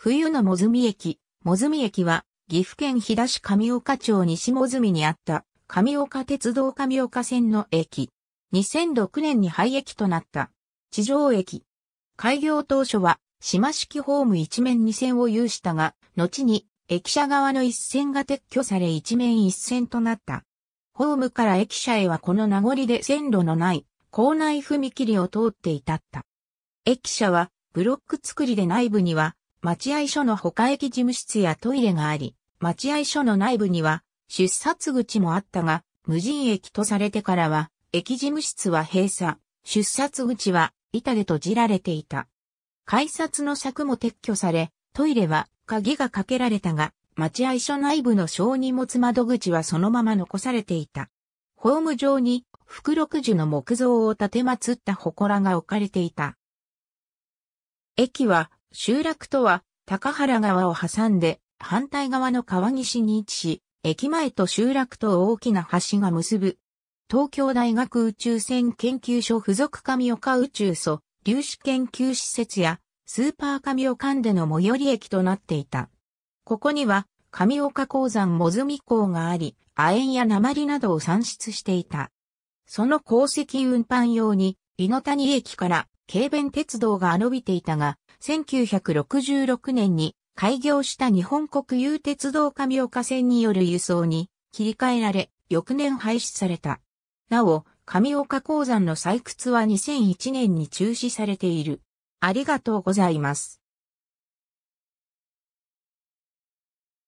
冬のもずみ駅、もずみ駅は、岐阜県日田市上岡町西もずみにあった、上岡鉄道上岡線の駅。2006年に廃駅となった、地上駅。開業当初は、島式ホーム一面二線を有したが、後に、駅舎側の一線が撤去され一面一線となった。ホームから駅舎へはこの名残で線路のない、構内踏切を通って至った。駅舎は、ブロック作りで内部には、待合所の他駅事務室やトイレがあり、待合所の内部には出殺口もあったが、無人駅とされてからは、駅事務室は閉鎖、出殺口は板で閉じられていた。改札の柵も撤去され、トイレは鍵がかけられたが、待合所内部の小荷物窓口はそのまま残されていた。ホーム上に、福禄樹の木像を建て祀った祠が置かれていた。駅は集落とは、高原川を挟んで、反対側の川岸に位置し、駅前と集落と大きな橋が結ぶ。東京大学宇宙船研究所附属神岡宇宙素粒子研究施設や、スーパー神岡での最寄り駅となっていた。ここには、神岡鉱山もずみ港があり、亜鉛や鉛などを産出していた。その鉱石運搬用に、井の谷駅から、軽便鉄道が伸びていたが、1966年に開業した日本国有鉄道上岡線による輸送に切り替えられ、翌年廃止された。なお、上岡鉱山の採掘は2001年に中止されている。ありがとうございます。